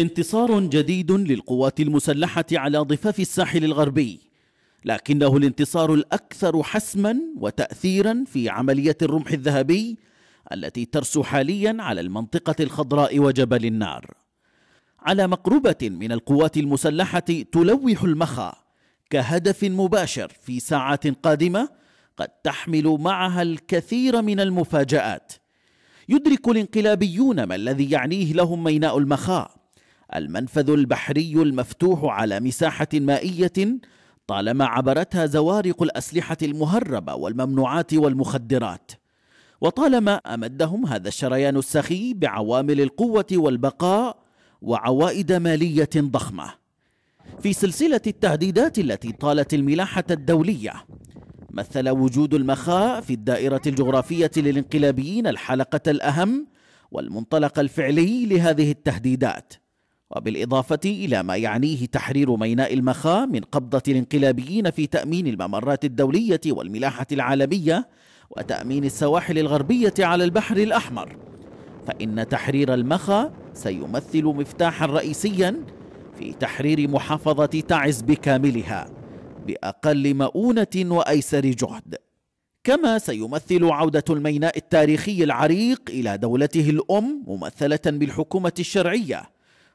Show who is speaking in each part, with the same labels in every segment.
Speaker 1: انتصار جديد للقوات المسلحة على ضفاف الساحل الغربي لكنه الانتصار الأكثر حسما وتأثيرا في عملية الرمح الذهبي التي ترسو حاليا على المنطقة الخضراء وجبل النار على مقربة من القوات المسلحة تلوح المخا كهدف مباشر في ساعات قادمة قد تحمل معها الكثير من المفاجآت يدرك الانقلابيون ما الذي يعنيه لهم ميناء المخاء المنفذ البحري المفتوح على مساحة مائية طالما عبرتها زوارق الأسلحة المهربة والممنوعات والمخدرات وطالما أمدهم هذا الشريان السخي بعوامل القوة والبقاء وعوائد مالية ضخمة في سلسلة التهديدات التي طالت الملاحة الدولية مثل وجود المخاء في الدائرة الجغرافية للانقلابيين الحلقة الأهم والمنطلق الفعلي لهذه التهديدات وبالإضافة إلى ما يعنيه تحرير ميناء المخا من قبضة الانقلابيين في تأمين الممرات الدولية والملاحة العالمية وتأمين السواحل الغربية على البحر الأحمر فإن تحرير المخا سيمثل مفتاحا رئيسيا في تحرير محافظة تعز بكاملها بأقل مؤونة وأيسر جهد كما سيمثل عودة الميناء التاريخي العريق إلى دولته الأم ممثلة بالحكومة الشرعية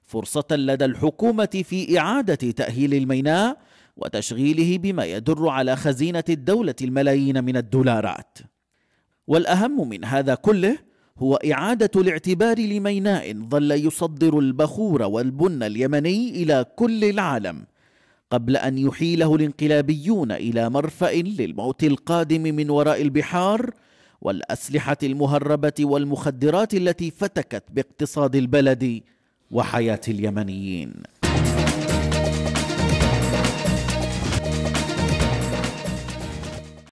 Speaker 1: فرصة لدى الحكومة في إعادة تأهيل الميناء وتشغيله بما يدر على خزينة الدولة الملايين من الدولارات. والأهم من هذا كله هو إعادة الاعتبار لميناء ظل يصدر البخور والبن اليمني إلى كل العالم قبل أن يحيله الانقلابيون إلى مرفأ للموت القادم من وراء البحار والأسلحة المهربة والمخدرات التي فتكت باقتصاد البلد وحياه اليمنيين